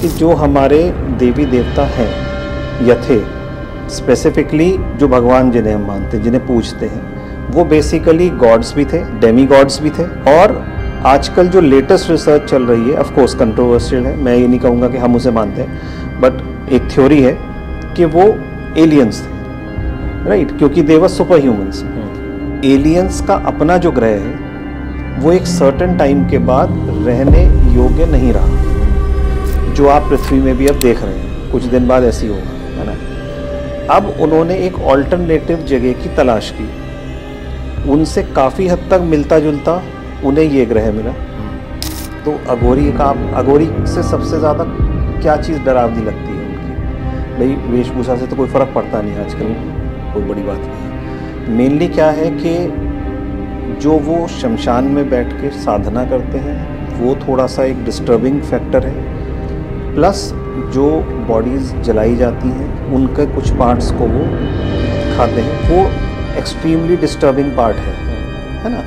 कि जो हमारे देवी देवता हैं यथे स्पेसिफिकली जो भगवान जिन्हें हम मानते हैं जिन्हें पूछते हैं वो बेसिकली गॉड्स भी थे डेमी गॉड्स भी थे और आजकल जो लेटेस्ट रिसर्च चल रही है ऑफकोर्स कंट्रोवर्सियल कंट्रोवर्शियल है मैं ये नहीं कहूँगा कि हम उसे मानते हैं बट एक थ्योरी है कि वो एलियंस थे राइट right? क्योंकि देवर सुपर ह्यूमन्स एलियंस का अपना जो ग्रह है वो एक सर्टन टाइम के बाद रहने योग्य नहीं रहा जो आप पृथ्वी में भी अब देख रहे हैं कुछ दिन बाद ऐसी होगा है ना अब उन्होंने एक ऑल्टरनेटिव जगह की तलाश की उनसे काफ़ी हद तक मिलता जुलता उन्हें ये ग्रह मिला तो अगोरी का अगोरी से सबसे ज़्यादा क्या चीज़ डरावनी लगती है उनकी भाई वेशभूषा से तो कोई फ़र्क पड़ता नहीं आजकल कोई बड़ी बात नहीं है मेनली क्या है कि जो वो शमशान में बैठ के साधना करते हैं वो थोड़ा सा एक डिस्टर्बिंग फैक्टर है प्लस जो बॉडीज़ जलाई जाती हैं उनके कुछ पार्ट्स को वो खाते हैं वो एक्सट्रीमली डिस्टर्बिंग पार्ट है है ना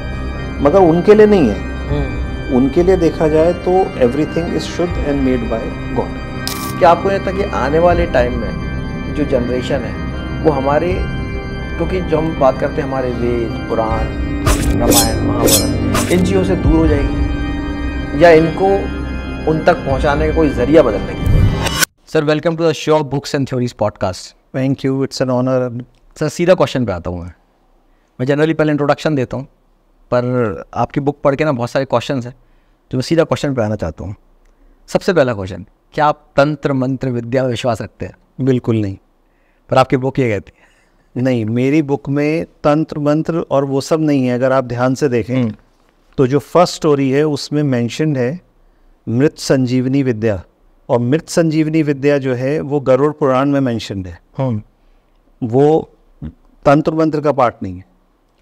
मगर उनके लिए नहीं है हम्म। उनके लिए देखा जाए तो एवरीथिंग इज शुद्ध एंड मेड बाय गॉड क्या आपको लगता है कि आने वाले टाइम में जो जनरेशन है वो हमारे क्योंकि जो हम बात करते हैं हमारे वेद पुराण रामायण महाभारत इन चीज़ों से दूर हो जाएगी या इनको उन तक पहुँचाने का कोई जरिया बदलने की sir welcome to the show books and theories podcast thank you it's an honour sir सीधा क्वेश्चन पे आता हूँ मैं मैं जनरली पहले इंट्रोडक्शन देता हूँ पर आपकी बुक पढ़ के ना बहुत सारे क्वेश्चन हैं जो तो मैं सीधा क्वेश्चन पे आना चाहता हूँ सबसे पहला क्वेश्चन क्या आप तंत्र मंत्र विद्या में विश्वास रखते हैं बिल्कुल नहीं पर आपकी बुक ये कहती है नहीं मेरी बुक में तंत्र मंत्र और वो सब नहीं है अगर आप ध्यान से देखें हम्म। तो जो फर्स्ट स्टोरी है उसमें मैंशनड है मृत संजीवनी विद्या और मृत संजीवनी विद्या जो है वो गरुड़ पुराण में मैंशनड है हम्म। वो तंत्र मंत्र का पार्ट नहीं है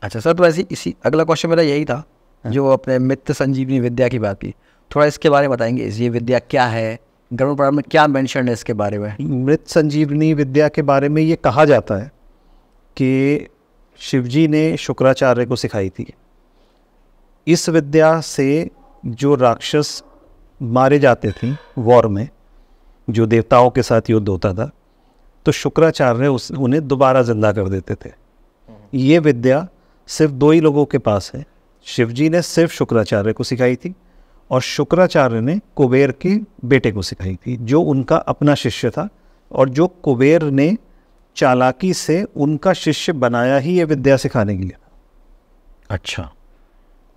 अच्छा सर तो ऐसे इसी अगला क्वेश्चन मेरा यही था हाँ। जो अपने मित्र संजीवनी विद्या की बात की थोड़ा इसके बारे में बताएंगे ये विद्या क्या है गरुड़ पुराण में क्या मेंशन है इसके बारे में मृत संजीवनी विद्या के बारे में ये कहा जाता है कि शिवजी ने शुक्राचार्य को सिखाई थी इस विद्या से जो राक्षस मारे जाते थे वॉर में जो देवताओं के साथ युद्ध होता था तो शुक्राचार्य उस उन्हें दोबारा जिंदा कर देते थे ये विद्या सिर्फ दो ही लोगों के पास है शिवजी ने सिर्फ शुक्राचार्य को सिखाई थी और शुक्राचार्य ने कुबेर के बेटे को सिखाई थी जो उनका अपना शिष्य था और जो कुबेर ने चालाकी से उनका शिष्य बनाया ही ये विद्या सिखाने के लिए अच्छा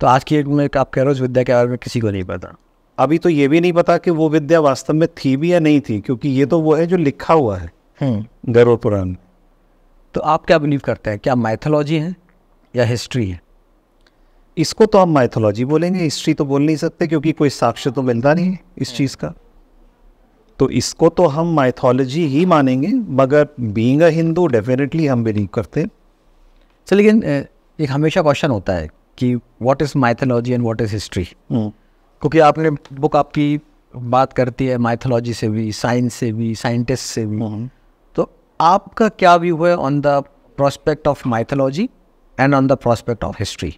तो आज की एक में आप कह रहे हो इस विद्या के बारे में किसी को नहीं पता अभी तो ये भी नहीं पता कि वो विद्या वास्तव में थी भी या नहीं थी क्योंकि ये तो वो है जो लिखा हुआ है हम्म। गर्व पुराण तो आप क्या बिलीव करते हैं क्या माइथोलॉजी है या हिस्ट्री है इसको तो हम माइथोलॉजी बोलेंगे हिस्ट्री तो बोल नहीं सकते क्योंकि कोई साक्ष्य तो मिलता नहीं है इस हम्म। चीज़ का तो इसको तो हम माइथोलॉजी ही मानेंगे मगर बींग अ हिंदू डेफिनेटली हम बिलीव करते हैं लेकिन एक हमेशा क्वेश्चन होता है कि what is mythology and what is history क्योंकि आपने बुक आपकी बात करती है माइथोलॉजी से भी साइंस से भी साइंटिस्ट से भी हम्म। तो आपका क्या व्यू है on the prospect of mythology and on the prospect of history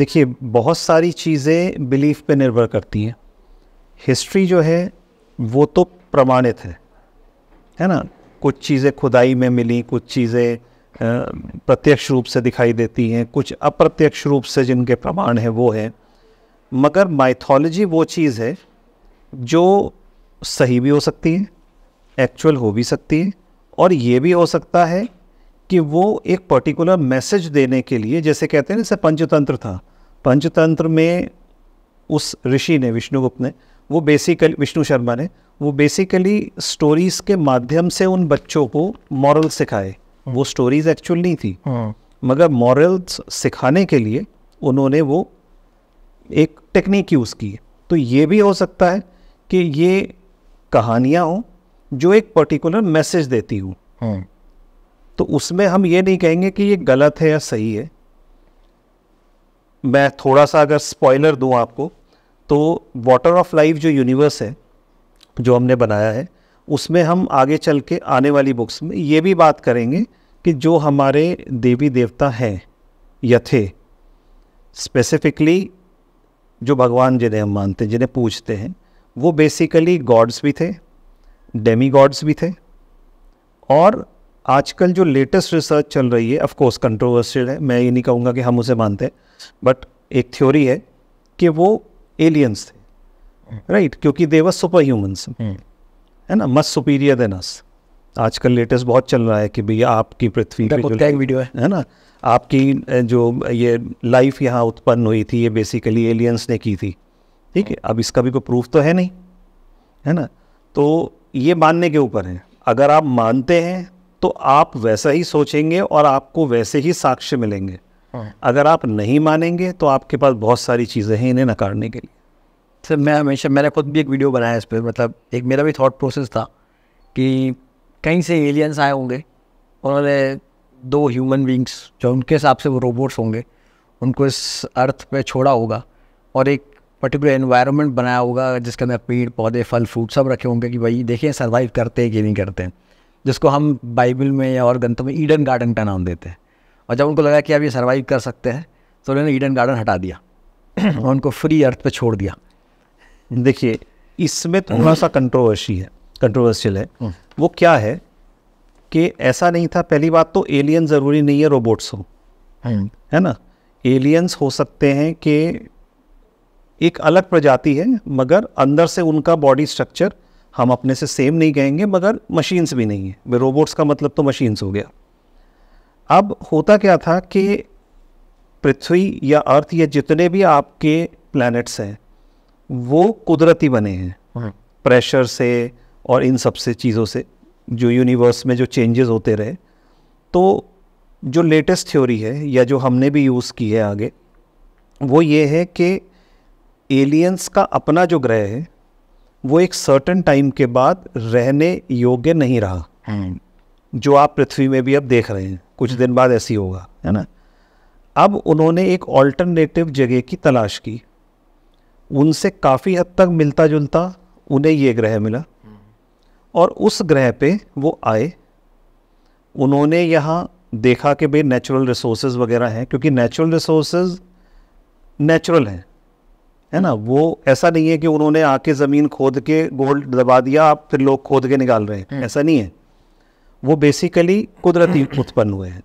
देखिए बहुत सारी चीज़ें बिलीफ पे निर्भर करती हैं हिस्ट्री जो है वो तो प्रमाणित है है ना कुछ चीज़ें खुदाई में मिली कुछ चीज़ें प्रत्यक्ष रूप से दिखाई देती हैं कुछ अप्रत्यक्ष रूप से जिनके प्रमाण हैं वो हैं मगर माइथोलॉजी वो चीज़ है जो सही भी हो सकती है एक्चुअल हो भी सकती है और ये भी हो सकता है कि वो एक पर्टिकुलर मैसेज देने के लिए जैसे कहते हैं ना जैसे पंचतंत्र था पंचतंत्र में उस ऋषि ने विष्णुगुप्त ने वो बेसिकली विष्णु शर्मा ने वो बेसिकली स्टोरीज़ के माध्यम से उन बच्चों को मॉरल सिखाए वो स्टोरीज़ एक्चुअल नहीं थी हाँ। मगर मॉरल्स सिखाने के लिए उन्होंने वो एक टेक्निक यूज़ की तो ये भी हो सकता है कि ये कहानियाँ हों जो एक पर्टिकुलर मैसेज देती हूँ हाँ। तो उसमें हम ये नहीं कहेंगे कि ये गलत है या सही है मैं थोड़ा सा अगर स्पॉइलर दूँ आपको तो वाटर ऑफ लाइफ जो यूनिवर्स है जो हमने बनाया है उसमें हम आगे चल के आने वाली बुक्स में ये भी बात करेंगे कि जो हमारे देवी देवता हैं यथे स्पेसिफिकली जो भगवान जिन्हें हम मानते हैं जिन्हें पूछते हैं वो बेसिकली गॉड्स भी थे डेमी गॉड्स भी थे और आजकल जो लेटेस्ट रिसर्च चल रही है ऑफकोर्स कंट्रोवर्शियल है मैं ये नहीं कहूँगा कि हम उसे मानते हैं बट एक थ्योरी है कि वो एलियंस थे राइट हम्म। right? क्योंकि देवर सुपर ह्यूमन्स है ना मस्ट सुपीरियर देन अस आजकल लेटेस्ट बहुत चल रहा है कि भैया आपकी पृथ्वी पे जो वीडियो है है ना आपकी जो ये लाइफ यहाँ उत्पन्न हुई थी ये बेसिकली एलियंस ने की थी ठीक है अब इसका भी कोई प्रूफ तो है नहीं है ना तो ये मानने के ऊपर है अगर आप मानते हैं तो आप वैसा ही सोचेंगे और आपको वैसे ही साक्ष्य मिलेंगे हाँ। अगर आप नहीं मानेंगे तो आपके पास बहुत सारी चीज़ें हैं इन्हें नकारने के लिए सर मैं हमेशा मैंने खुद भी एक वीडियो बनाया इस पर मतलब एक मेरा भी थॉट प्रोसेस था कि कहीं से एलियंस आए होंगे उन्होंने दो ह्यूमन बींग्स जो उनके हिसाब से वो रोबोट्स होंगे उनको इस अर्थ पे छोड़ा होगा और एक पर्टिकुलर इन्वायरमेंट बनाया होगा जिसके अंदर पेड़ पौधे फल फ्रूट सब रखे होंगे कि भाई देखें सर्वाइव करते हैं कि नहीं करते हैं जिसको हम बाइबल में या और ग्रंथों में ईडन गार्डन का नाम देते हैं और जब उनको लगा कि अब ये सर्वाइव कर सकते हैं तो उन्होंने ईडन गार्डन हटा दिया और उनको फ्री अर्थ पर छोड़ दिया देखिए इसमें थोड़ा सा कंट्रोवर्सी है कंट्रोवर्शियल है हम्म। वो क्या है कि ऐसा नहीं था पहली बात तो एलियन ज़रूरी नहीं है रोबोट्स हो hmm. है ना एलियंस हो सकते हैं कि एक अलग प्रजाति है मगर अंदर से उनका बॉडी स्ट्रक्चर हम अपने से सेम नहीं कहेंगे मगर मशीन्स भी नहीं है वे रोबोट्स का मतलब तो मशीन्स हो गया अब होता क्या था कि पृथ्वी या अर्थ या जितने भी आपके प्लैनेट्स हैं वो कुदरती बने हैं प्रेशर hmm. से और इन सब से चीज़ों से जो यूनिवर्स में जो चेंजेस होते रहे तो जो लेटेस्ट थ्योरी है या जो हमने भी यूज़ की है आगे वो ये है कि एलियंस का अपना जो ग्रह है वो एक सर्टन टाइम के बाद रहने योग्य नहीं रहा hmm. जो आप पृथ्वी में भी अब देख रहे हैं कुछ hmm. दिन बाद ऐसी होगा है ना अब उन्होंने एक ऑल्टरनेटिव जगह की तलाश की उनसे काफ़ी हद तक मिलता जुलता उन्हें ये ग्रह मिला और उस ग्रह पे वो आए उन्होंने यहाँ देखा कि भाई नेचुरल रिसोर्स वगैरह हैं क्योंकि नेचुरल रिसोर्स नेचुरल हैं है ना वो ऐसा नहीं है कि उन्होंने आके ज़मीन खोद के गोल्ड दबा दिया आप फिर लोग खोद के निकाल रहे हैं हम्म। ऐसा नहीं है वो बेसिकली कुदरती हम्म। उत्पन्न हुए हैं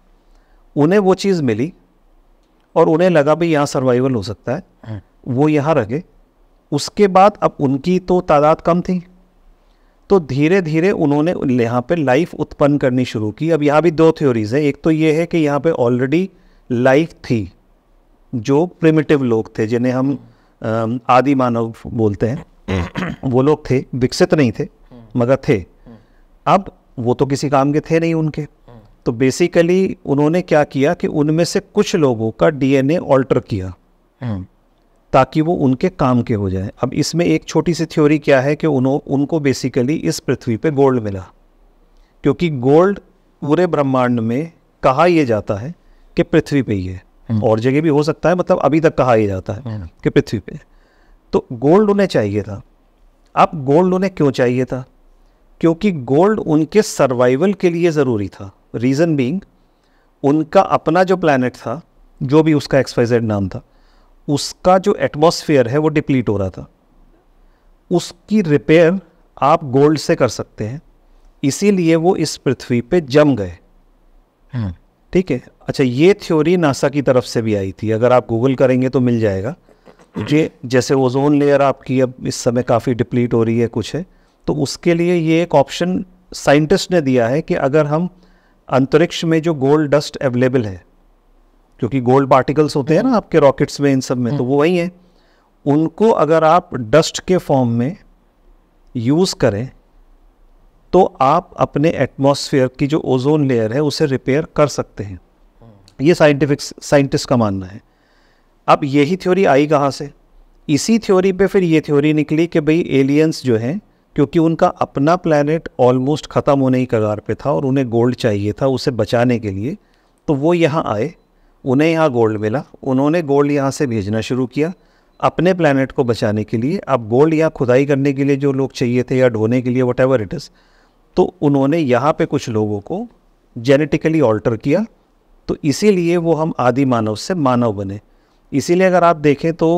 उन्हें वो चीज़ मिली और उन्हें लगा भाई यहाँ सर्वाइवल हो सकता है हम्म। वो यहाँ रखे उसके बाद अब उनकी तो तादाद कम थी तो धीरे धीरे उन्होंने यहाँ पे लाइफ उत्पन्न करनी शुरू की अब यहाँ भी दो थ्योरीज़ हैं एक तो ये है कि यहाँ पे ऑलरेडी लाइफ थी जो प्रिमिटिव लोग थे जिन्हें हम आदि मानव बोलते हैं वो लोग थे विकसित नहीं थे मगर थे अब वो तो किसी काम के थे नहीं उनके तो बेसिकली उन्होंने क्या किया कि उनमें से कुछ लोगों का डीएनए ऑल्टर किया ताकि वो उनके काम के हो जाए अब इसमें एक छोटी सी थ्योरी क्या है कि उन्हों उनको बेसिकली इस पृथ्वी पे गोल्ड मिला क्योंकि गोल्ड पूरे ब्रह्मांड में कहा यह जाता है कि पृथ्वी पे ही है हम्म। और जगह भी हो सकता है मतलब अभी तक कहा यह जाता है हम्म। कि पृथ्वी पे तो गोल्ड उन्हें चाहिए था अब गोल्ड उन्हें क्यों चाहिए था क्योंकि गोल्ड उनके सर्वाइवल के लिए ज़रूरी था रीज़न बींग उनका अपना जो प्लानट था जो भी उसका एक्सपाइजेड नाम था उसका जो एटमॉस्फेयर है वो डिप्लीट हो रहा था उसकी रिपेयर आप गोल्ड से कर सकते हैं इसीलिए वो इस पृथ्वी पे जम गए हम्म। ठीक है अच्छा ये थ्योरी नासा की तरफ से भी आई थी अगर आप गूगल करेंगे तो मिल जाएगा ये जैसे ओजोन लेयर आपकी अब इस समय काफ़ी डिप्लीट हो रही है कुछ है तो उसके लिए ये एक ऑप्शन साइंटिस्ट ने दिया है कि अगर हम अंतरिक्ष में जो गोल्ड डस्ट अवेलेबल है क्योंकि गोल्ड पार्टिकल्स होते हैं ना आपके रॉकेट्स में इन सब में तो वो वही है उनको अगर आप डस्ट के फॉर्म में यूज़ करें तो आप अपने एटमॉस्फेयर की जो ओजोन लेयर है उसे रिपेयर कर सकते हैं ये साइंटिफिक साइंटिस्ट का मानना है अब यही थ्योरी आई कहाँ से इसी थ्योरी पे फिर ये थ्योरी निकली कि भाई एलियंस जो हैं क्योंकि उनका अपना प्लानट ऑलमोस्ट ख़त्म होने की कगार पे था और उन्हें गोल्ड चाहिए था उसे बचाने के लिए तो वो यहाँ आए उन्हें यहाँ गोल्ड मिला उन्होंने गोल्ड यहाँ से भेजना शुरू किया अपने प्लानट को बचाने के लिए अब गोल्ड यहाँ खुदाई करने के लिए जो लोग चाहिए थे या ढोने के लिए वट एवर इट इज़ तो उन्होंने यहाँ पे कुछ लोगों को जेनेटिकली ऑल्टर किया तो इसीलिए वो हम आदि मानव से मानव बने इसीलिए अगर आप देखें तो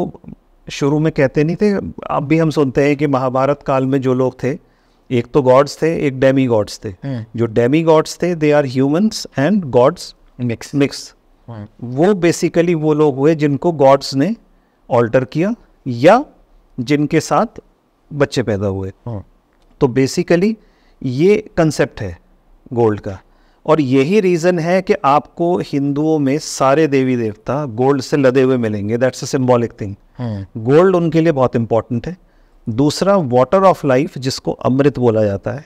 शुरू में कहते नहीं थे अब भी हम सुनते हैं कि महाभारत काल में जो लोग थे एक तो गॉड्स थे एक डेमी गॉड्स थे हम्म। जो डेमी गॉड्स थे they are humans and gods mix mix हाँ। वो बेसिकली वो लोग हुए जिनको गॉड्स ने ऑल्टर किया या जिनके साथ बच्चे पैदा हुए हाँ। तो बेसिकली ये कंसेप्ट है गोल्ड का और यही रीज़न है कि आपको हिंदुओं में सारे देवी देवता गोल्ड से लदे हुए मिलेंगे that's a symbolic thing gold उनके लिए बहुत इंपॉर्टेंट है दूसरा वाटर ऑफ लाइफ जिसको अमृत बोला जाता है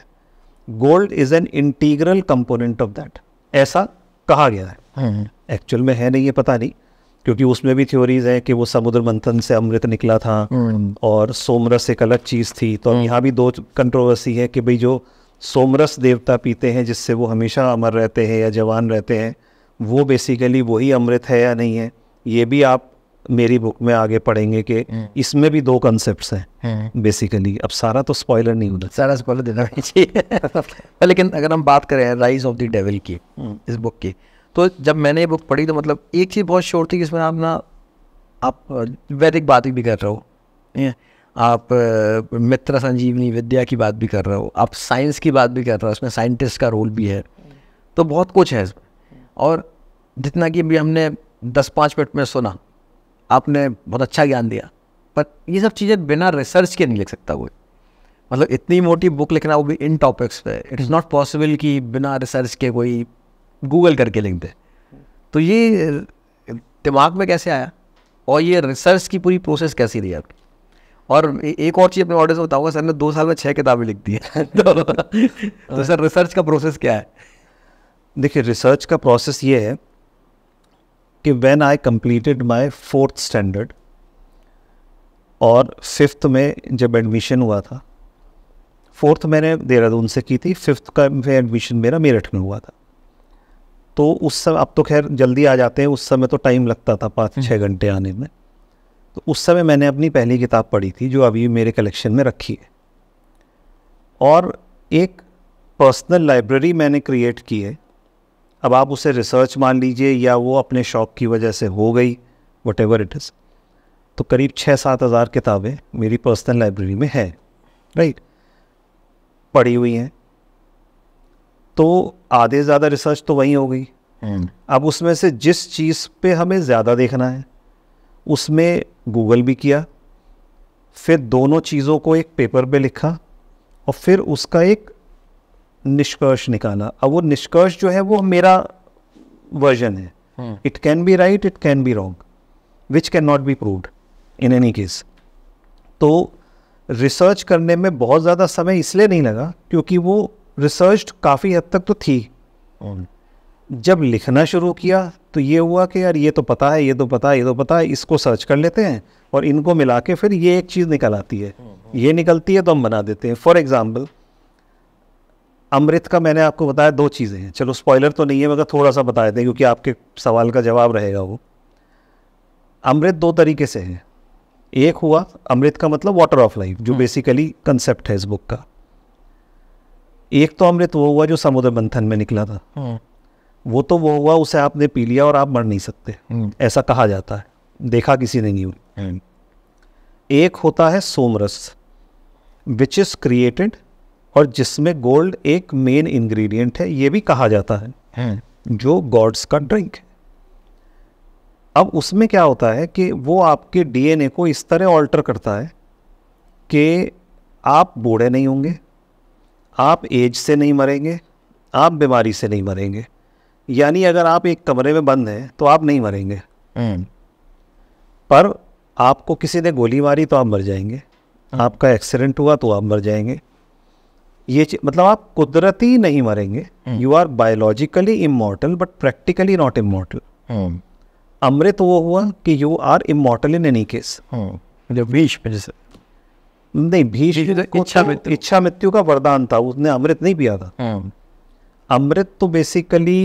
gold is an integral component of that ऐसा कहा गया है एक्चुअल हम्म। में है नहीं है पता नहीं क्योंकि उसमें भी थ्योरीज है कि वो समुद्र मंथन से अमृत निकला था हम्म। और सोमरस एक अलग चीज़ थी तो हम्म। यहाँ भी दो कंट्रोवर्सी है कि भाई जो सोमरस देवता पीते हैं जिससे वो हमेशा अमर रहते हैं या जवान रहते हैं वो बेसिकली वही अमृत है या नहीं है ये भी आप मेरी बुक में आगे पढ़ेंगे कि इसमें भी दो कंसेप्ट हैं बेसिकली अब सारा तो स्पॉयलर नहीं होना सारा स्पॉयलर देना चाहिए लेकिन अगर हम बात करें राइज ऑफ द डेविल की इस बुक की तो जब मैंने ये बुक पढ़ी तो मतलब एक चीज़ बहुत शोर थी कि इसमें आप ना आप वैदिक बात भी कर रहे हो आप मित्र संजीवनी विद्या की बात भी कर रहे हो आप साइंस की बात भी कर रहे हो उसमें साइंटिस्ट का रोल भी है तो बहुत कुछ है इसमें और जितना कि अभी हमने दस पाँच मिनट में सुना आपने बहुत अच्छा ज्ञान दिया पर ये सब चीज़ें बिना रिसर्च के नहीं लिख सकता कोई मतलब इतनी मोटी बुक लिखना वो भी इन टॉपिक्स पे इट इज़ नॉट पॉसिबल कि बिना रिसर्च के कोई गूगल करके लिख दे तो ये दिमाग में कैसे आया और ये रिसर्च की पूरी प्रोसेस कैसी रही आपकी और एक और चीज़ अपने ऑर्डर से बताऊंगा सर ने दो साल में छः किताबें लिख दी है तो, तो सर रिसर्च का प्रोसेस क्या है देखिए रिसर्च का प्रोसेस ये है कि when I completed my fourth standard और फिफ्थ में जब एडमिशन हुआ था फोर्थ मैंने देहरादून से की थी फिफ्थ का एडमिशन मेरा मेरठ में हुआ था तो उस समय अब तो खैर जल्दी आ जाते हैं उस समय तो टाइम लगता था पाँच हम्म। छः घंटे आने में तो उस समय मैंने अपनी पहली किताब पढ़ी थी जो अभी मेरे कलेक्शन में रखी है और एक पर्सनल लाइब्रेरी मैंने क्रिएट की है अब आप उसे रिसर्च मान लीजिए या वो अपने शौक की वजह से हो गई वट एवर इट इज़ तो करीब छः सात हज़ार किताबें मेरी पर्सनल लाइब्रेरी में है राइट पढ़ी हुई हैं तो आधे ज़्यादा रिसर्च तो वहीं हो गई अब उसमें से जिस चीज़ पे हमें ज़्यादा देखना है उसमें गूगल भी किया फिर दोनों चीज़ों को एक पेपर पे लिखा और फिर उसका एक निष्कर्ष निकाला अब वो निष्कर्ष जो है वो मेरा वर्जन है it can be right it can be wrong which can not be proved in any case तो रिसर्च करने में बहुत ज़्यादा समय इसलिए नहीं लगा क्योंकि वो रिसर्च काफ़ी हद तक तो थी जब लिखना शुरू किया तो ये हुआ कि यार ये तो पता है ये तो पता है ये तो पता है इसको सर्च कर लेते हैं और इनको मिला के फिर ये एक चीज़ निकल आती है हम्म, हम्म। ये निकलती है तो हम बना देते हैं फॉर एग्ज़ाम्पल अमृत का मैंने आपको बताया दो चीज़ें हैं चलो स्पॉइलर तो नहीं है मगर थोड़ा सा बता हैं क्योंकि आपके सवाल का जवाब रहेगा वो अमृत दो तरीके से है एक हुआ अमृत का मतलब वाटर ऑफ लाइफ जो बेसिकली हम्म। कंसेप्ट है इस बुक का एक तो अमृत वो हुआ जो समुद्र मंथन में निकला था हम्म। वो तो वो हुआ उसे आपने पी लिया और आप मर नहीं सकते हम्म। ऐसा कहा जाता है देखा किसी ने नहीं हम्म। एक होता है सोमरस विच इज क्रिएटेड और जिसमें गोल्ड एक मेन इंग्रेडिएंट है ये भी कहा जाता है जो गॉड्स का ड्रिंक है अब उसमें क्या होता है कि वो आपके डीएनए को इस तरह ऑल्टर करता है कि आप बूढ़े नहीं होंगे आप एज से नहीं मरेंगे आप बीमारी से नहीं मरेंगे यानी अगर आप एक कमरे में बंद हैं तो आप नहीं मरेंगे हम्म। पर आपको किसी ने गोली मारी तो आप मर जाएंगे हम्म। आपका एक्सीडेंट हुआ तो आप मर जाएंगे ये मतलब आप कुदरती नहीं मरेंगे you are biologically immortal but practically not immortal अमृत वो हुआ कि you are immortal in any case जब बीच में जैसे नहीं भीष्म तो इच्छा तो मृत्यु इच्छा मृत्यु का वरदान था उसने अमृत नहीं पिया था हाँ। अमृत तो बेसिकली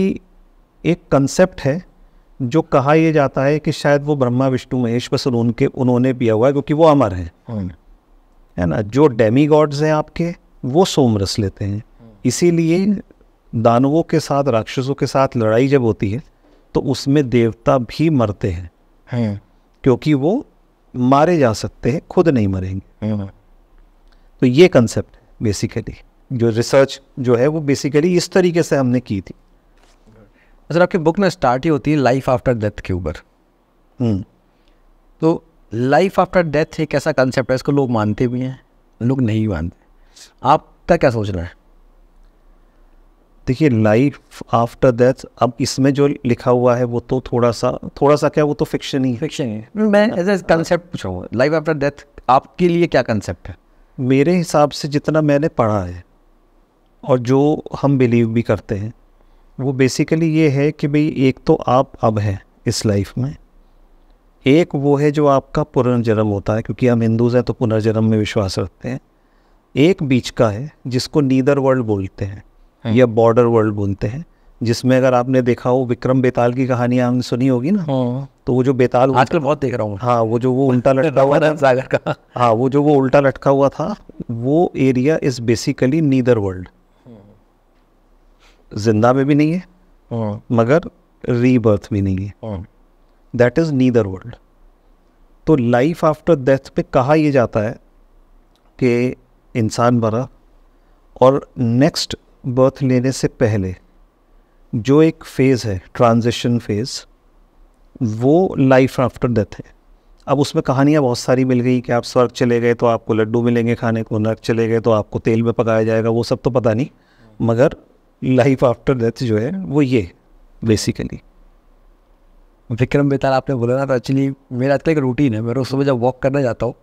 एक कंसेप्ट है जो कहा यह जाता है कि शायद वो ब्रह्मा विष्णु महेश बस उनके उन्होंने पिया हुआ है क्योंकि वो अमर है हाँ। है ना जो डेमी गॉड्स हैं आपके वो सोमरस लेते हैं हाँ। इसीलिए दानवों के साथ राक्षसों के साथ लड़ाई जब होती है तो उसमें देवता भी मरते हैं क्योंकि वो मारे जा सकते हैं खुद नहीं मरेंगे तो ये कंसेप्ट बेसिकली जो रिसर्च जो है वो बेसिकली इस तरीके से हमने की थी सर आपकी बुक में स्टार्ट ही होती है लाइफ आफ्टर डेथ के ऊपर हम्म। तो लाइफ आफ्टर डेथ एक ऐसा कंसेप्ट है इसको लोग मानते भी हैं लोग नहीं मानते आपका क्या सोचना है देखिए लाइफ आफ्टर डेथ अब इसमें जो लिखा हुआ है वो तो थोड़ा सा थोड़ा सा क्या वो तो फिक्शन ही फिक्शन ही मैं एज ए कंसेप्ट पूछा हुआ लाइफ आफ्टर डेथ आपके लिए क्या कंसेप्ट है मेरे हिसाब से जितना मैंने पढ़ा है और जो हम बिलीव भी करते हैं वो बेसिकली ये है कि भाई एक तो आप अब हैं इस लाइफ में एक वो है जो आपका पुनर्जन्म होता है क्योंकि हम हिंदूज़ हैं तो पुनर्जन्म में विश्वास रखते हैं एक बीच का है जिसको नीदर वर्ल्ड बोलते हैं है। हाँ। या बॉर्डर वर्ल्ड बोलते हैं जिसमें अगर आपने देखा हो विक्रम बेताल की कहानी आपने सुनी होगी ना हाँ। तो वो जो बेताल आजकल बहुत देख रहा हूँ हाँ वो जो वो उल्टा लटका हुआ था सागर का हाँ वो जो वो उल्टा लटका हुआ था वो area is basically nether world जिंदा में भी नहीं है हाँ। मगर रीबर्थ भी नहीं है दैट हाँ। इज नीदर वर्ल्ड तो लाइफ आफ्टर डेथ पे कहा यह जाता है कि इंसान मरा और नेक्स्ट बर्थ लेने से पहले जो एक फ़ेज़ है ट्रांजिशन फ़ेज़ वो लाइफ आफ्टर डेथ है अब उसमें कहानियाँ बहुत सारी मिल गई कि आप स्वर्ग चले गए तो आपको लड्डू मिलेंगे खाने को नर्क चले गए तो आपको तेल में पकाया जाएगा वो सब तो पता नहीं मगर लाइफ आफ्टर डेथ जो है वो ये बेसिकली विक्रम बेताल आपने बोला ना तो एक्चुअली मेरा आजकल तो एक रूटीन है मैं रोज सुबह जब वॉक करने जाता हूँ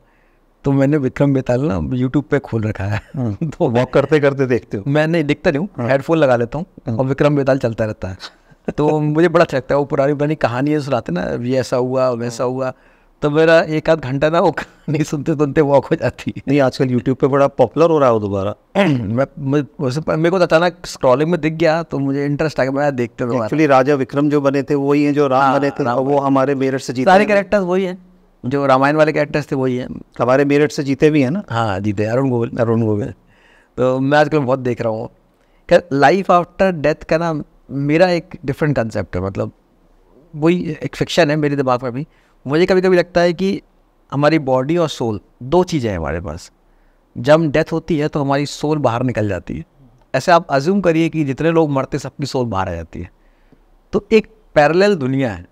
तो मैंने विक्रम बेताल ना यूट्यूब पे खोल रखा है हाँ, तो वॉक करते करते देखते हो मैं नहीं देखता नहीं हूँ हेडफोन हाँ। लगा लेता हूँ हाँ। और विक्रम बेताल चलता रहता है तो मुझे बड़ा अच्छा लगता है वो पुरानी पुरानी कहानियाँ सुनाते ना ये ऐसा हुआ वैसा हुआ तो मेरा एक आध घंटा ना वो नहीं सुनते सुनते वॉक हो जाती है नहीं आजकल यूट्यूब पे बड़ा पॉपुलर हो रहा है दोबारा मैं मेरे को तो अचानक स्क्रॉलिंग में दिख गया तो मुझे इंटरेस्ट आ गया मैं देखते एक्चुअली राजा विक्रम जो बने थे वही हैं जो राम बने थे वो हमारे मेरठ से जीते सारे कैरेक्टर्स वही हैं जो रामायण वाले कैरेक्टर्स थे वही है हमारे मेरठ से जीते भी हैं ना हाँ जीते अरुण गोविल अरुण गोविल तो मैं आजकल बहुत देख रहा हूँ क्या लाइफ आफ्टर डेथ का ना मेरा एक डिफरेंट कंसेप्ट है मतलब वही एक फिक्शन है मेरे दिमाग में भी मुझे कभी कभी लगता है कि हमारी बॉडी और सोल दो चीज़ें हैं हमारे पास जब डेथ होती है तो हमारी सोल बाहर निकल जाती है ऐसे आप अज्यूम करिए कि जितने लोग मरते सबकी सोल बाहर आ जाती है तो एक पैरेलल दुनिया है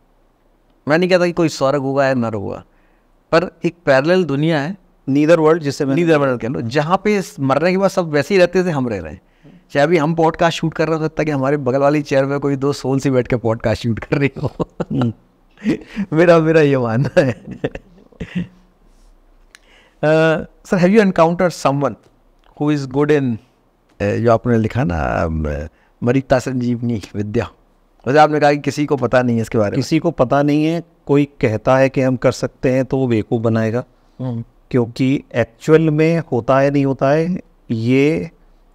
मैं नहीं कहता कि कोई स्वर्ग हुआ या नर होगा पर एक पैरेलल दुनिया है नीदर वर्ल्ड जिसे मैं नीदर वर्ल्ड कह लो जहाँ पे मरने के बाद सब वैसे ही रहते थे हम रह रहे हैं चाहे अभी हम पॉडकास्ट शूट कर रहे हो सकता कि हमारे बगल वाली चेयर में कोई दो सोल से बैठ के पॉडकास्ट शूट कर रही हो हम्म। मेरा मेरा ये मानना है sir have you encounter someone who is good in जो आपने लिखा ना मरीता संजीवनी विद्या वैसे आपने कहा कि किसी को पता नहीं है इसके बारे में किसी को पता नहीं है कोई कहता है कि हम कर सकते हैं तो वो बेवकूफ़ बनाएगा हम्म। क्योंकि एक्चुअल में होता है नहीं होता है ये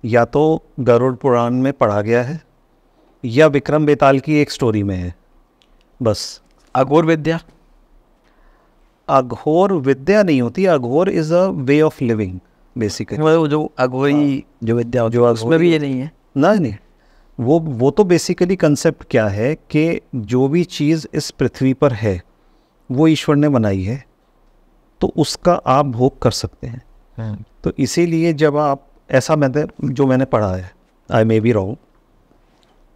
या तो गरुड़ पुराण में पढ़ा गया है या विक्रम बेताल की एक स्टोरी में है बस अघोर विद्या अघोर विद्या नहीं होती Aghor is a way of living basically जो अघोरी हाँ। जो विद्या जो उसमें भी ये नहीं है ना नहीं वो वो तो बेसिकली कंसेप्ट क्या है कि जो भी चीज़ इस पृथ्वी पर है वो ईश्वर ने बनाई है तो उसका आप भोग कर सकते हैं हम्म। तो इसीलिए जब आप ऐसा मैंने जो मैंने पढ़ा है आई मे बी रॉन्ग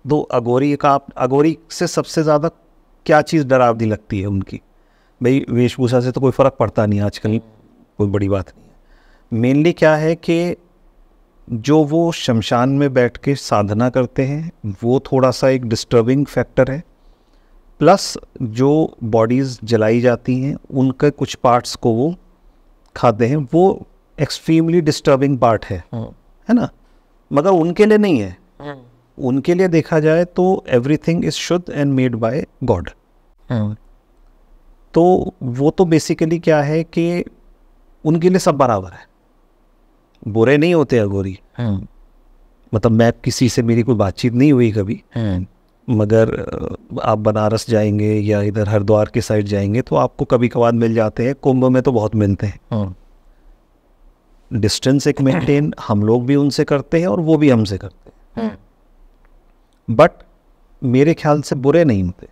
तो अगोरी का आप अगोरी से सबसे ज़्यादा क्या चीज़ डरावनी लगती है उनकी भाई वेशभूषा से तो कोई फ़र्क पड़ता नहीं आजकल कोई बड़ी बात नहीं है मेनली क्या है कि जो वो शमशान में बैठ के साधना करते हैं वो थोड़ा सा एक डिस्टर्बिंग फैक्टर है प्लस जो बॉडीज़ जलाई जाती हैं उनके कुछ पार्ट्स को वो खाते हैं वो एक्सट्रीमली डिस्टर्बिंग पार्ट है हाँ। है ना मगर उनके लिए नहीं है हाँ। उनके लिए देखा जाए तो एवरीथिंग इज शुद्ध एंड मेड बाय गॉड तो वो तो बेसिकली क्या है कि उनके लिए सब बराबर है बुरे नहीं होते अगोरी हम्म। मतलब मैं किसी से मेरी कोई बातचीत नहीं हुई कभी हम्म। मगर आप बनारस जाएंगे या इधर हरिद्वार के साइड जाएंगे तो आपको कभी कभार मिल जाते हैं कुंभ में तो बहुत मिलते हैं हम्म। डिस्टेंस एक मेंटेन हम लोग भी उनसे करते हैं और वो भी हमसे करते हैं बट मेरे ख्याल से बुरे नहीं होते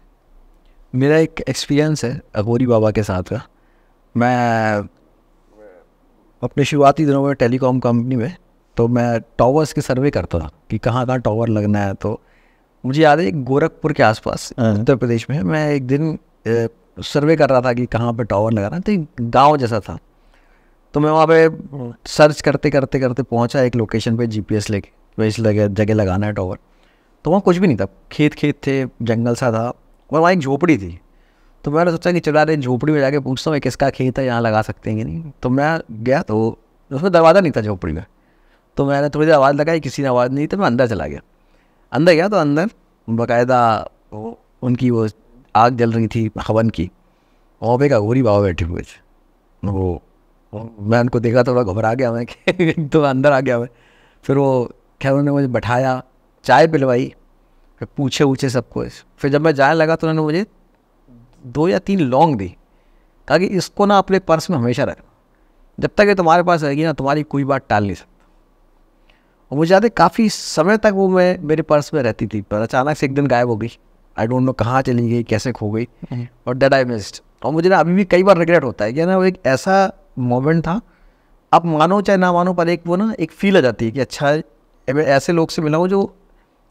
मेरा एक एक्सपीरियंस है अघोरी बाबा के साथ का मैं अपने शुरुआती दिनों में टेलीकॉम कंपनी में तो मैं टावर्स के सर्वे करता था कि कहाँ कहाँ टावर लगना है तो मुझे याद है गोरखपुर के आसपास हाँ। उत्तर प्रदेश में मैं एक दिन सर्वे कर रहा था कि कहाँ पे टावर लगाना तो गांव जैसा था तो मैं वहाँ पे हाँ। सर्च करते करते करते पहुँचा एक लोकेशन पे जीपीएस लेके तो इस लगे जगह लगाना है टावर तो वहाँ कुछ भी नहीं था खेत खेत थे जंगल सा था और वहाँ एक झोपड़ी थी तो मैंने सोचा कि चला रहे झोपड़ी में जाके पूछता हूँ किसका खेत है यहाँ लगा सकते हैं कि नहीं तो मैं गया तो उसमें दरवाज़ा नहीं था झोपड़ी में तो मैंने थोड़ी देर आवाज़ लगाई किसी ने आवाज़ नहीं तो मैं अंदर चला गया अंदर गया तो अंदर बाकायदा उनकी वो आग जल रही थी हवन की और का गोरी बाबा बैठे हुए थे वो मैं उनको देखा तो थोड़ा घबरा गया मैं तो अंदर आ गया मैं फिर वो खैर उन्होंने मुझे बैठाया चाय पिलवाई फिर पूछे ऊँचे सब कुछ फिर जब मैं जाने लगा तो उन्होंने मुझे दो या तीन लौंग दी ताकि इसको ना अपने पर्स में हमेशा रख जब तक ये तुम्हारे पास रहेगी ना तुम्हारी कोई बात टाल नहीं सकता और मुझे याद है काफ़ी समय तक वो मैं मेरे पर्स में रहती थी पर अचानक से एक दिन गायब हो गई आई डोंट नो कहाँ चली गई कैसे खो गई हम्म। और डेट आई मिस्ड और मुझे ना अभी भी कई बार रिग्रेट होता है कि ना वो एक ऐसा मोमेंट था आप मानो चाहे ना मानो पर एक वो ना एक फील आ जाती है कि अच्छा ऐसे लोग से मिला हूँ जो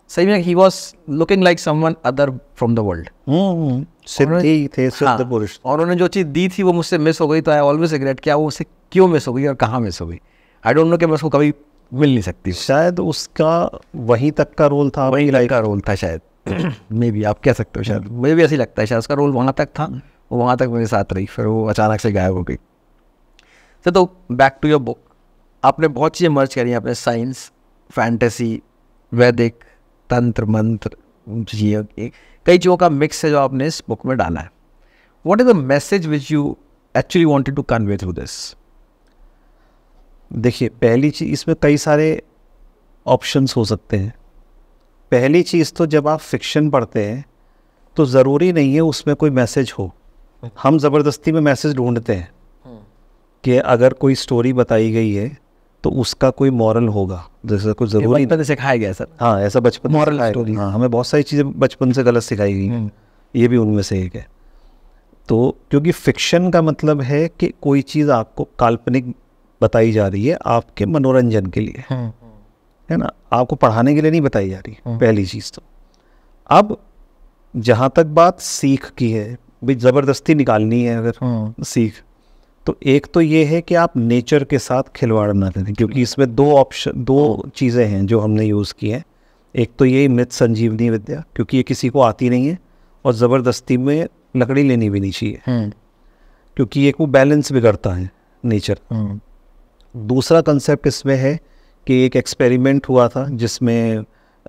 सही में ही was looking like someone other from the world थे हाँ, पुरुष और उन्होंने जो चीज़ दी थी वो मुझसे मिस हो गई तो आई ऑलवेज रिग्रेट क्या वो उसे क्यों मिस हो गई और कहाँ मिस हो गई आई डोंट नो कि मैं उसको कभी मिल नहीं सकती शायद उसका वहीं तक का रोल था वहीं लाइक का रोल था शायद मे भी आप कह सकते हो शायद मुझे भी ऐसे लगता है शायद उसका रोल वहाँ तक था हम्म। वो वहाँ तक मेरे साथ रही फिर वो अचानक से गायब हो गई सर तो बैक टू योर बुक आपने बहुत चीज़ें मर्ज करी अपने साइंस फैंटेसी वैदिक तंत्र मंत्र कई चीज़ों का मिक्स है जो आपने इस बुक में डाला है what is the message which you actually wanted to convey through this देखिए पहली चीज़ इसमें कई सारे ऑप्शंस हो सकते हैं पहली चीज़ तो जब आप फिक्शन पढ़ते हैं तो ज़रूरी नहीं है उसमें कोई मैसेज हो हम ज़बरदस्ती में मैसेज ढूंढते हैं हम्म। कि अगर कोई स्टोरी बताई गई है तो उसका कोई मॉरल होगा जैसे कुछ जरूरी बचपन सिखाया गया सर हाँ ऐसा बचपन मॉरल स्टोरी हाँ हमें बहुत सारी चीज़ें बचपन से गलत सिखाई गई हम्म। ये भी उनमें से एक है तो क्योंकि फिक्शन का मतलब है कि कोई चीज़ आपको काल्पनिक बताई जा रही है आपके मनोरंजन के लिए हम्म। है ना आपको पढ़ाने के लिए नहीं बताई जा रही हम्म। पहली चीज़ तो अब जहाँ तक बात सीख की है भी ज़बरदस्ती निकालनी है अगर सीख तो एक तो ये है कि आप नेचर के साथ खिलवाड़ ना करें क्योंकि इसमें दो ऑप्शन दो चीज़ें हैं जो हमने यूज़ की हैं एक तो ये मृत संजीवनी विद्या क्योंकि ये किसी को आती नहीं है और ज़बरदस्ती में लकड़ी लेनी भी नहीं चाहिए हम्म। क्योंकि एक वो बैलेंस बिगड़ता है नेचर हम्म। दूसरा कंसेप्ट इसमें है कि एक एक्सपेरिमेंट हुआ था जिसमें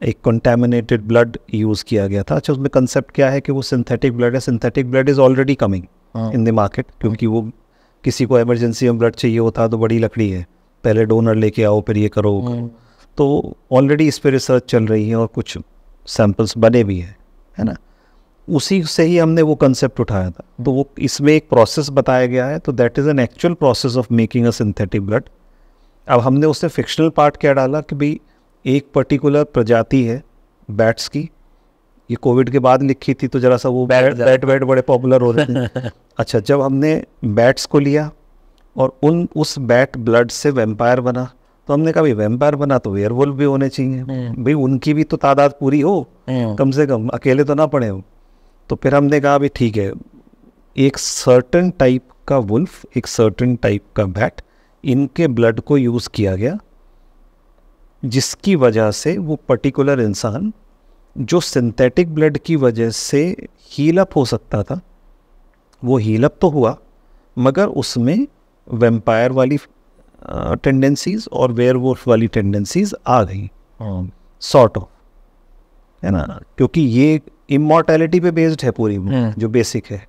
एक कंटेमिनेटेड ब्लड यूज़ किया गया था अच्छा उसमें कंसेप्ट क्या है कि वो सिंथेटिक ब्लड है synthetic blood is already coming in the market क्योंकि वो किसी को इमरजेंसी में ब्लड चाहिए होता है तो बड़ी लकड़ी है पहले डोनर लेके आओ फिर ये करो हम्म। तो ऑलरेडी इस पर रिसर्च चल रही है और कुछ सैम्पल्स बने भी हैं है ना उसी से ही हमने वो कंसेप्ट उठाया था तो वो इसमें एक प्रोसेस बताया गया है तो that is an actual process of making a synthetic blood अब हमने उससे फिक्शनल पार्ट क्या डाला कि भाई एक पर्टिकुलर प्रजाति है बैट्स की ये कोविड के बाद लिखी थी तो जरा सा वो बैट बैट बैट बड़े पॉपुलर हो रहे थे अच्छा जब हमने बैट्स को लिया और उन उस बैट ब्लड से वेम्पायर बना तो हमने कहा भाई वेम्पायर बना तो वेयरवुल्फ भी होने चाहिए हम्म। भाई उनकी भी तो तादाद पूरी हो हम्म। कम से कम अकेले तो ना पड़े हो तो फिर हमने कहा भाई ठीक है एक सर्टन टाइप का वुल्फ एक सर्टन टाइप का बैट इनके ब्लड को यूज़ किया गया जिसकी वजह से वो पर्टिकुलर इंसान जो सिंथेटिक ब्लड की वजह से हील अप हो सकता था वो हील अप तो हुआ मगर उसमें वेम्पायर वाली टेंडेंसीज और वेयर वाली टेंडेंसीज आ गई सॉर्ट ऑफ है ना क्योंकि ये इमोर्टैलिटी पे बेस्ड है पूरी हम्म। जो बेसिक है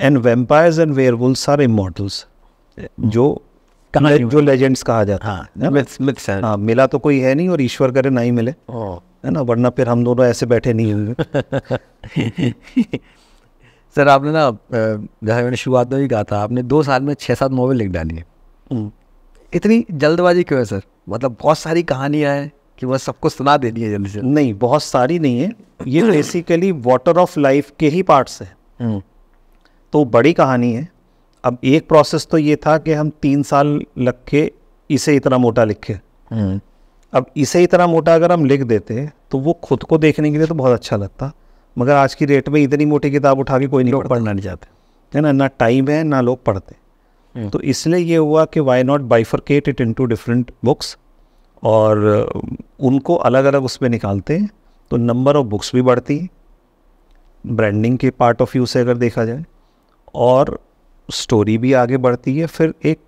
and vampires and werewolves are immortals जो जो लेजेंड्स कहा जाता हाँ, है हाँ मिला तो कोई है नहीं और ईश्वर करे ना ही मिले है ना वरना फिर हम दोनों ऐसे बैठे नहीं हुए सर आपने ना जैसे मैंने शुरुआत में भी कहा था आपने दो साल में छः सात नॉवल लिख डाली है हम्म। इतनी जल्दबाजी क्यों है सर मतलब बहुत सारी कहानियाँ हैं कि वह सबको सुना देनी है जल्दी से नहीं बहुत सारी नहीं है ये बेसिकली वाटर ऑफ लाइफ के ही पार्ट्स हैं हम्म। तो बड़ी कहानी है अब एक प्रोसेस तो ये था कि हम तीन साल लग के इसे इतना मोटा लिखे हम्म। अब इसे इतना मोटा अगर हम लिख देते तो वो खुद को देखने के लिए तो बहुत अच्छा लगता मगर आज की डेट में इतनी मोटी किताब उठा के कोई नहीं पढ़ना नहीं चाहते है ना ना टाइम है ना लोग पढ़ते हम्म। तो इसलिए ये हुआ कि why not bifurcate it into different books और उनको अलग अलग उसमें निकालते तो नंबर ऑफ बुक्स भी बढ़ती ब्रांडिंग के पार्ट ऑफ व्यू से अगर देखा जाए और स्टोरी भी आगे बढ़ती है फिर एक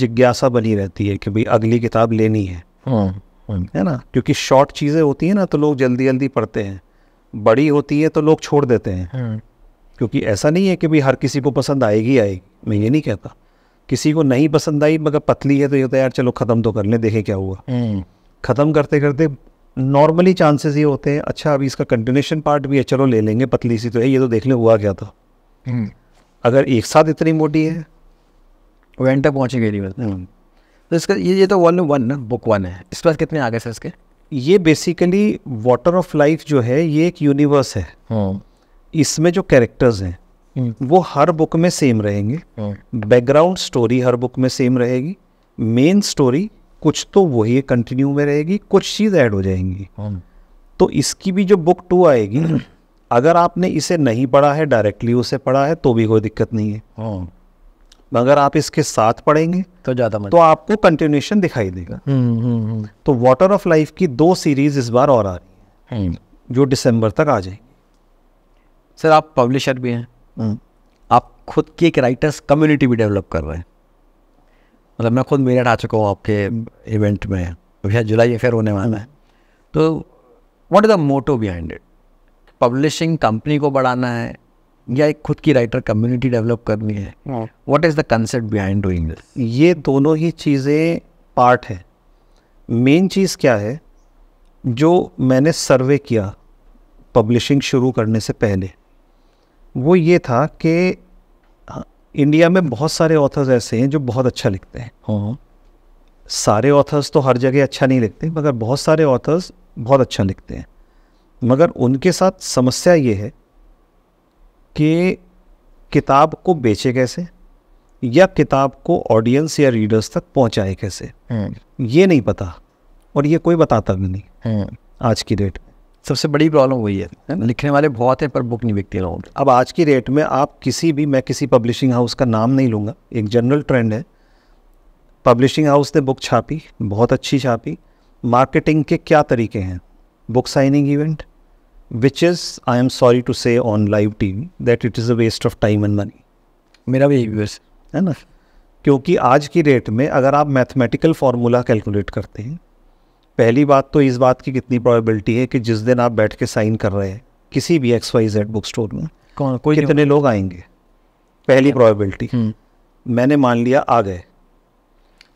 जिज्ञासा बनी रहती है कि भाई अगली किताब लेनी है हाँ। है ना क्योंकि शॉर्ट चीज़ें होती हैं ना तो लोग जल्दी जल्दी पढ़ते हैं बड़ी होती है तो लोग छोड़ देते हैं हाँ। क्योंकि ऐसा नहीं है कि भाई हर किसी को पसंद आएगी आएगी मैं ये नहीं कहता किसी को नहीं पसंद आई मगर पतली है तो ये होता है यार चलो ख़त्म तो कर लें देखें क्या हुआ हाँ। ख़त्म करते करते नॉर्मली चांसेस ये होते हैं अच्छा अभी इसका कंटिन्यूशन पार्ट भी है चलो ले लेंगे पतली सी तो है ये तो देख लें हुआ क्या था हाँ। अगर एक साथ इतनी मोटी है वो एंड तक पहुँचेगी नहीं तो इसका ये ये तो वॉल्यूम वन ना बुक वन है इसके बाद कितने आगे सर इसके ये बेसिकली वाटर ऑफ लाइफ जो है ये एक यूनिवर्स है हाँ। इसमें जो कैरेक्टर्स हैं हम्म। वो हर बुक में सेम रहेंगे बैकग्राउंड हाँ। स्टोरी हर बुक में सेम रहेगी मेन स्टोरी कुछ तो वही कंटिन्यू में रहेगी कुछ चीज़ ऐड हो जाएंगी हाँ। तो इसकी भी जो बुक टू आएगी अगर आपने इसे नहीं पढ़ा है डायरेक्टली उसे पढ़ा है तो भी कोई दिक्कत नहीं है मगर आप इसके साथ पढ़ेंगे तो ज़्यादा तो आपको कंटिन्यूशन दिखाई देगा हम्म, हम्म, हम्म। तो वाटर ऑफ लाइफ की दो सीरीज इस बार और आ रही है जो दिसंबर तक आ जाएगी सर आप पब्लिशर भी हैं आप खुद की एक राइटर्स कम्युनिटी भी डेवलप कर रहे हैं मतलब मैं खुद मेरठ आ चुका हूँ आपके इवेंट में तो शायद जुलाई फेयर होने वाला है तो what is the motto behind it publishing company को बढ़ाना है या एक खुद की राइटर कम्युनिटी डेवलप करनी है what is the concept behind doing this ये दोनों ही चीज़ें पार्ट है मेन चीज़ क्या है जो मैंने सर्वे किया पब्लिशिंग शुरू करने से पहले वो ये था कि इंडिया हाँ, में बहुत सारे ऑथर्स ऐसे हैं जो बहुत अच्छा लिखते हैं हाँ सारे ऑथर्स तो हर जगह अच्छा नहीं लिखते मगर बहुत सारे ऑथर्स बहुत अच्छा लिखते हैं मगर उनके साथ समस्या ये है कि किताब को बेचे कैसे या किताब को ऑडियंस या रीडर्स तक पहुंचाए कैसे हम्म। ये नहीं पता और ये कोई बताता भी नहीं हम्म। आज की डेट सबसे बड़ी प्रॉब्लम वही है, लिखने वाले बहुत हैं पर बुक नहीं बिकती लोगों अब आज की रेट में आप किसी भी मैं किसी पब्लिशिंग हाउस का नाम नहीं लूँगा एक जनरल ट्रेंड है पब्लिशिंग हाउस ने बुक छापी बहुत अच्छी छापी मार्केटिंग के क्या तरीके हैं book signing event which is I am sorry to say on live TV, that it is a waste of time and money मेरा भी यही है ना क्योंकि आज की डेट में अगर आप मैथमेटिकल फार्मूला कैलकुलेट करते हैं पहली बात तो इस बात की कितनी प्रोबेबिलिटी है कि जिस दिन आप बैठ के साइन कर रहे हैं किसी भी X Y Z book store में कौन कोई कितने लोग आएंगे पहली प्रोबेबिलिटी हम्म। मैंने मान लिया आ गए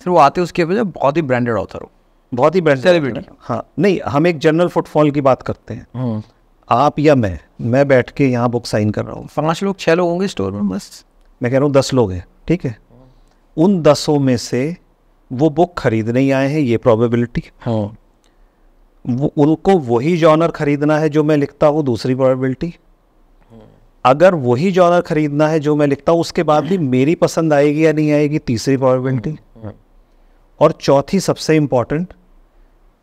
सर वो आते उसके वजह बहुत ही ब्रांडेड ऑथर हो बहुत ही ब्रांडेड हाँ नहीं हम एक जनरल फुटफॉल की बात करते हैं हम्म। आप या मैं मैं बैठ के यहाँ बुक साइन कर रहा हूँ पाँच लोग छः लोग होंगे स्टोर में बस मैं कह रहा हूँ दस लोग हैं ठीक है उन दसों में से वो बुक खरीदने ही आए हैं ये प्रोबेबिलिटी हाँ वो उनको वही जॉनर खरीदना है जो मैं लिखता हूँ दूसरी प्रोबेबिलिटी अगर वही जॉनर खरीदना है जो मैं लिखता हूँ उसके बाद भी मेरी पसंद आएगी या नहीं आएगी तीसरी प्रोबेबिलिटी और चौथी सबसे इम्पॉर्टेंट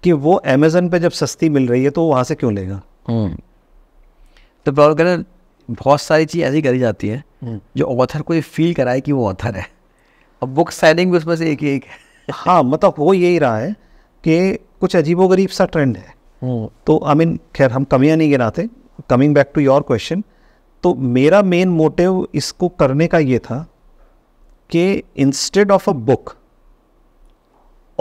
कि वो अमेजन पे जब सस्ती मिल रही है तो वहाँ से क्यों लेगा हाँ। तो ब्रॉडर बहुत सारी चीज़ ऐसी करी जाती है हम्म। जो ऑथर को ये फील कराए कि वो ऑथर है और बुक साइनिंग भी उसमें से एक ही एक है हाँ मतलब वो यही रहा है कि कुछ अजीबोगरीब सा ट्रेंड है हम्म। तो आई मीन खैर हम कमियाँ नहीं गिनाते coming back to your question तो मेरा मेन मोटिव इसको करने का ये था कि instead of a book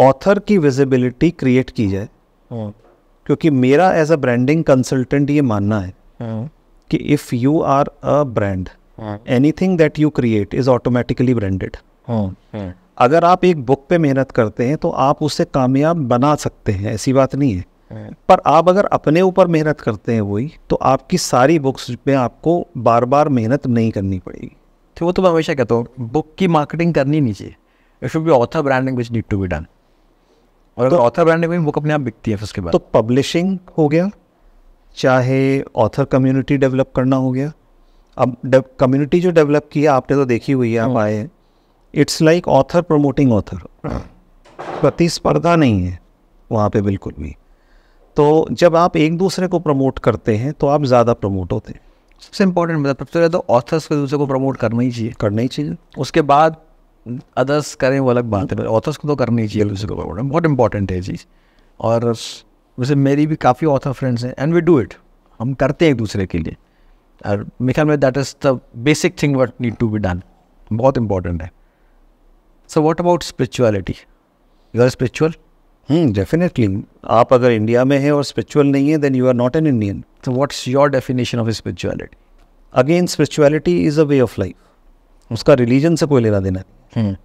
author की विजिबिलिटी क्रिएट की जाए हम्म। क्योंकि मेरा एज अ ब्रांडिंग कंसल्टेंट ये मानना है हाँ। कि if you are a brand anything that you create is automatically branded अगर आप एक बुक पे मेहनत करते हैं तो आप उससे कामयाब बना सकते हैं ऐसी बात नहीं है हाँ। पर आप अगर अपने ऊपर मेहनत करते हैं वही तो आपकी सारी बुक्स में आपको बार बार मेहनत नहीं करनी पड़ेगी तो वो तो मैं हमेशा कहता हूँ बुक की मार्केटिंग करनी नहीं चाहिए should be author branding which need to be done और अगर ऑथर तो ब्रांडिंग में बुक अपने आप बिकती है उसके बाद तो पब्लिशिंग हो गया चाहे ऑथर कम्युनिटी डेवलप करना हो गया अब कम्युनिटी जो डेवलप किया आपने तो देखी हुई है आप हाँ। आए it's like author promoting author प्रतिस्पर्धा नहीं है वहाँ पे बिल्कुल भी तो जब आप एक दूसरे को प्रमोट करते हैं तो आप ज़्यादा प्रमोट होते हैं सबसे इम्पोर्टेंट मतलब सबसे पहले तो ऑथर्स को दूसरे को प्रमोट करना ही चाहिए करना ही चाहिए उसके बाद अदर्स करें वो अलग बात है ऑथर्स हाँ। को तो करना ही चाहिए दूसरे को प्रमोट बहुत इंपॉर्टेंट है चीज़ और वैसे मेरी भी काफ़ी ऑथर फ्रेंड्स हैं एंड वी डू इट हम करते हैं एक दूसरे के लिए और मेरे ख्याल में that is the basic thing what need to be done बहुत इंपॉर्टेंट है so what about spirituality you are spiritual definitely आप अगर इंडिया में हैं और स्पिरिचुअल नहीं है then you are not an Indian तो is your definition of spirituality again spirituality is a way of life उसका रिलीजन से कोई लेना देना नहीं hmm.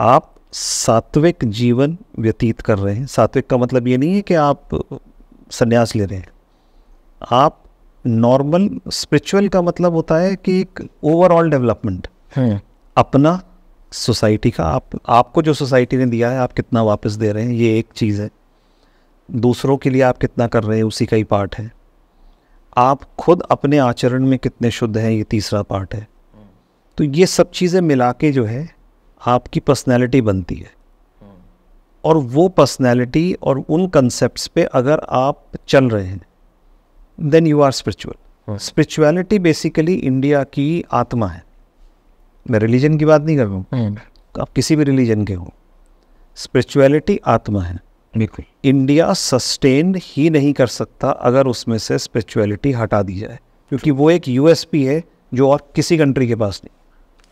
आप सात्विक जीवन व्यतीत कर रहे हैं सात्विक का मतलब ये नहीं है कि आप संन्यास ले रहे हैं आप नॉर्मल स्पिरिचुअल का मतलब होता है कि एक ओवरऑल डेवलपमेंट हम्म। अपना सोसाइटी का आप आपको जो सोसाइटी ने दिया है आप कितना वापस दे रहे हैं ये एक चीज़ है दूसरों के लिए आप कितना कर रहे हैं उसी का ही पार्ट है आप खुद अपने आचरण में कितने शुद्ध हैं ये तीसरा पार्ट है तो ये सब चीज़ें मिला के जो है आपकी पर्सनैलिटी बनती है और वो पर्सनैलिटी और उन कंसेप्ट पे अगर आप चल रहे हैं then you are spiritual spirituality basically India की आत्मा है मैं रिलीजन की बात नहीं कर रहा हूँ हाँ। आप किसी भी रिलीजन के हो स्पिरिचुअलिटी आत्मा है बिल्कुल इंडिया सस्टेन ही नहीं कर सकता अगर उसमें से स्पिरिचुअलिटी हटा दी जाए क्योंकि वो एक यूएसपी है जो और किसी कंट्री के पास नहीं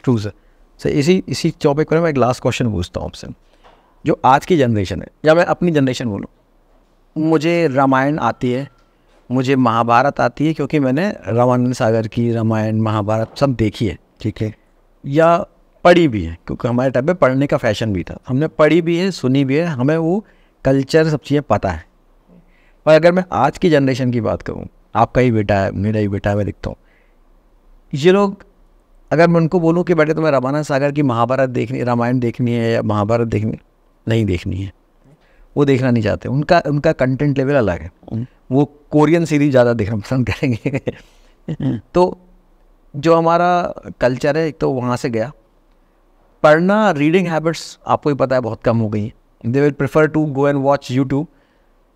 ट्रू सर सर इसी इसी टॉपिक पर मैं एक लास्ट क्वेश्चन पूछता हूँ आपसे जो आज की जनरेशन है या मैं अपनी जनरेशन बोलूँ मुझे रामायण आती है मुझे महाभारत आती है क्योंकि मैंने रामानंद सागर की रामायण महाभारत सब देखी है ठीक है या पढ़ी भी है क्योंकि हमारे टाइम पे पढ़ने का फैशन भी था हमने पढ़ी भी है सुनी भी है हमें वो कल्चर सब चीज़ें पता है और अगर मैं आज की जनरेशन की बात करूँ आपका ही बेटा है मेरा ही बेटा है मैं दिखता हूँ ये लोग अगर मैं उनको बोलूँ कि बेटे तुम्हें रामाना सागर की महाभारत देखनी रामायण देखनी है या महाभारत देखनी नहीं देखनी है वो देखना नहीं चाहते उनका उनका कंटेंट लेवल अलग है हम्म। वो कोरियन सीरीज ज़्यादा देखना पसंद करेंगे तो जो हमारा कल्चर है एक तो वहाँ से गया पढ़ना रीडिंग हैबिट्स आपको ही पता है बहुत कम हो गई हैं they will prefer to go and watch YouTube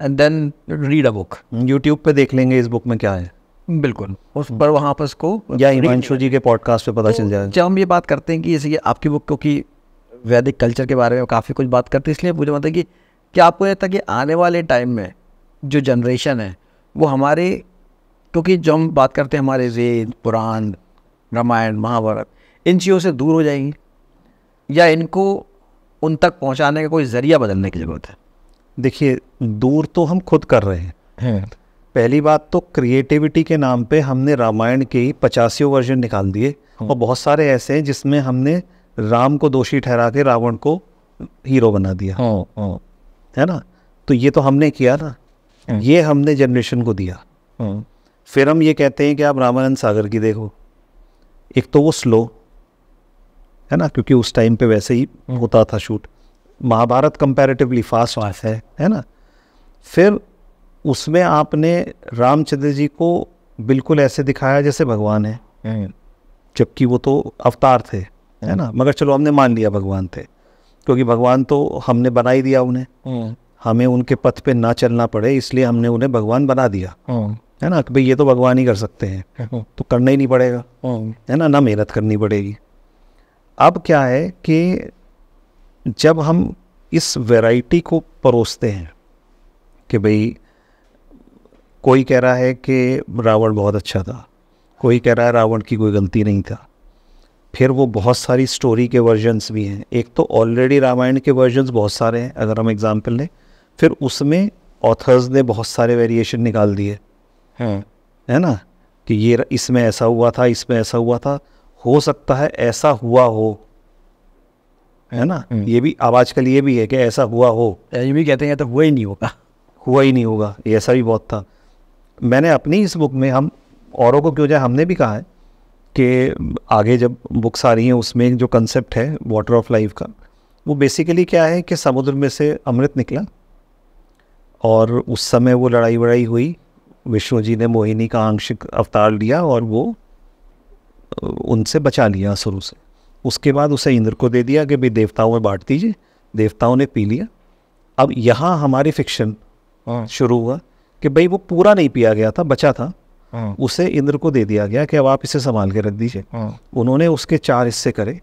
and then read a book YouTube पे देख लेंगे इस बुक में क्या है बिल्कुल उस पर वहाँ पर उसको या हिमांशु जी के पॉडकास्ट पे पता तो चल जाए जब हम ये बात करते हैं कि जैसे आपकी बुक क्योंकि वैदिक कल्चर के बारे में काफ़ी कुछ बात करते हैं इसलिए मुझे मतलब कि क्या आपको लगता है कि आने वाले टाइम में जो जनरेशन है वो हमारे क्योंकि जो हम बात करते हैं हमारे वेद पुराण रामायण महाभारत इन चीज़ों से दूर हो जाएंगी या इनको उन तक पहुंचाने का कोई ज़रिया बदलने की ज़रूरत है देखिए दूर तो हम खुद कर रहे हैं पहली बात तो क्रिएटिविटी के नाम पे हमने रामायण के ही पचासियों वर्जन निकाल दिए हम्म। और बहुत सारे ऐसे हैं जिसमें हमने राम को दोषी ठहरा के रावण को हीरो बना दिया हाँ, हाँ. है ना तो ये तो हमने किया ना हाँ। ये हमने जनरेशन को दिया हाँ। फिर हम ये कहते हैं कि आप रामानंद सागर की देखो एक तो वो स्लो है ना क्योंकि उस टाइम पे वैसे ही हाँ। होता था शूट महाभारत कंपैरेटिवली फास्ट है है ना फिर उसमें आपने रामचंद्र जी को बिल्कुल ऐसे दिखाया जैसे भगवान है जबकि वो तो अवतार थे है ना मगर चलो हमने मान लिया भगवान थे क्योंकि भगवान तो हमने बना ही दिया उन्हें हम्म। हमें उनके पथ पे ना चलना पड़े इसलिए हमने उन्हें भगवान बना दिया हम्म। है ना भाई ये तो भगवान ही कर सकते हैं हम्म। तो करना ही नहीं पड़ेगा है ना ना मेहनत करनी पड़ेगी अब क्या है कि जब हम इस वैरायटी को परोसते हैं कि भाई कोई कह रहा है कि रावण बहुत अच्छा था कोई कह रहा है रावण की कोई गलती नहीं था फिर वो बहुत सारी स्टोरी के वर्जन्स भी हैं एक तो ऑलरेडी रामायण के वर्जन्स बहुत सारे हैं अगर हम एग्ज़ाम्पल लें फिर उसमें ऑथर्स ने बहुत सारे वेरिएशन निकाल दिए हैं हाँ। है ना कि ये इसमें ऐसा हुआ था इसमें ऐसा हुआ था हो सकता है ऐसा हुआ हो है ना हम्म। ये भी अब आजकल ये भी है कि ऐसा हुआ हो ये भी कहते हैं तो हुआ ही नहीं होगा हुआ ही नहीं होगा ऐसा भी बहुत था मैंने अपनी इस बुक में हम औरों को क्यों जाए हमने भी कहा है कि आगे जब बुक्स आ रही हैं उसमें जो कंसेप्ट है वाटर ऑफ लाइफ का वो बेसिकली क्या है कि समुद्र में से अमृत निकला और उस समय वो लड़ाई वड़ाई हुई विष्णु जी ने मोहिनी का आंशिक अवतार लिया और वो उनसे बचा लिया असुरु से उसके बाद उसे इंद्र को दे दिया कि भाई देवताओं में बांट दीजिए देवताओं ने पी लिया अब यहाँ हमारी फिक्शन हाँ। शुरू हुआ कि भाई वो पूरा नहीं पिया गया था बचा था हाँ। उसे इंद्र को दे दिया गया कि अब आप इसे संभाल के रख दीजिए हाँ। उन्होंने उसके चार हिस्से करे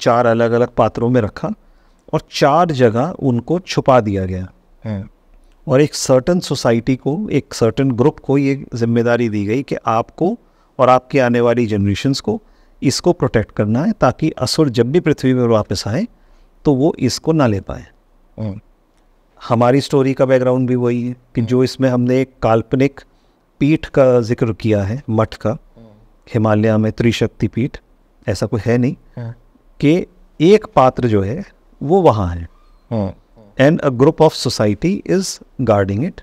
चार अलग अलग पात्रों में रखा और चार जगह उनको छुपा दिया गया हाँ। और एक सर्टन सोसाइटी को एक सर्टन ग्रुप को ये जिम्मेदारी दी गई कि आपको और आपके आने वाली जनरेशन को इसको प्रोटेक्ट करना है ताकि असुर जब भी पृथ्वी पर वापस आए तो वो इसको ना ले पाए हमारी स्टोरी का बैकग्राउंड भी वही है कि जो हम्म। इसमें हमने एक काल्पनिक पीठ का जिक्र किया है मठ का हम्म। हिमालय में त्रिशक्ति पीठ ऐसा कोई है नहीं हाँ। कि एक पात्र जो है वो वहाँ है and a group of society is guarding it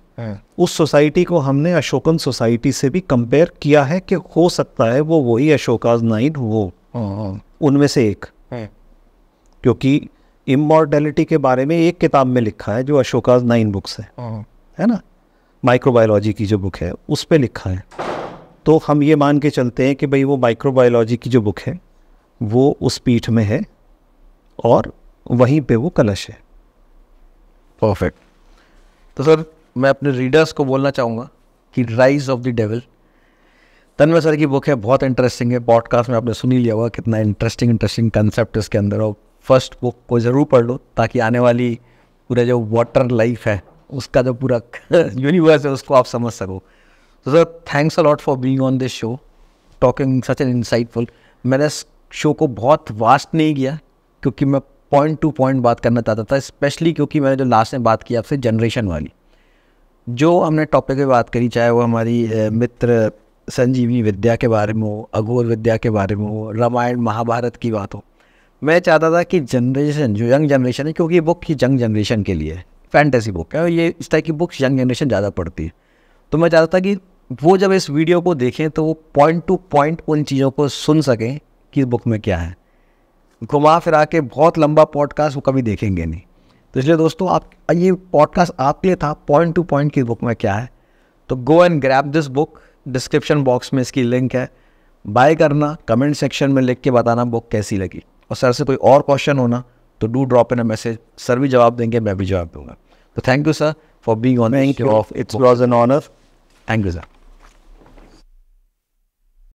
उस सोसाइटी को हमने अशोकन सोसाइटी से भी कंपेयर किया है कि हो सकता है वो वही अशोकाज नाइन वो हाँ, हाँ। उनमें से एक क्योंकि इमोर्टेलिटी के बारे में एक किताब में लिखा है जो अशोकाज नाइन बुक्स है है ना माइक्रोबायोलॉजी की जो बुक है उस पर लिखा है तो हम ये मान के चलते हैं कि भाई वो माइक्रोबायोलॉजी की जो बुक है वो उस पीठ में है और वहीं पे वो कलश है परफेक्ट तो सर मैं अपने रीडर्स को बोलना चाहूँगा कि rise of the devil Tanmay sir की बुक है बहुत इंटरेस्टिंग है पॉडकास्ट में आपने सुनी लिया हुआ कितना इंटरेस्टिंग इंटरेस्टिंग कंसेप्ट इसके अंदर और फर्स्ट बुक को ज़रूर पढ़ लो ताकि आने वाली पूरा जो वाटर लाइफ है उसका जो पूरा यूनिवर्स है उसको आप समझ सको तो sir thanks a lot for being on this show talking such an insightful मैंने इस शो को बहुत वास्ट नहीं किया क्योंकि मैं पॉइंट टू पॉइंट बात करना चाहता था स्पेशली क्योंकि मैंने जो लास्ट में बात की आपसे जनरेशन वाली जो हमने टॉपिक पर बात करी चाहे वो हमारी मित्र संजीवनी विद्या के बारे में हो अघोर विद्या के बारे में हो रामायण महाभारत की बात हो मैं चाहता था कि जनरेशन जो यंग जनरेशन है क्योंकि ये बुक ही यंग जनरेशन के लिए फैंटेसी बुक है और ये इस तरह की बुक्स यंग जनरेशन ज़्यादा पढ़ती है तो मैं चाहता था कि वो जब इस वीडियो को देखें तो वो पॉइंट टू पॉइंट उन चीज़ों को सुन सकें कि बुक में क्या है घुमा फिरा के बहुत लंबा पॉडकास्ट वो कभी देखेंगे नहीं तो इसलिए दोस्तों आप ये पॉडकास्ट आपके लिए था पॉइंट टू पॉइंट की बुक में क्या है तो go and grab this book description box में इसकी लिंक है बाय करना कमेंट सेक्शन में लिख के बताना बुक कैसी लगी और सर से कोई और क्वेश्चन होना तो do drop in a message sir भी जवाब देंगे मैं भी जवाब दूंगा तो thank you sir for being on of it's was an honour thank you sir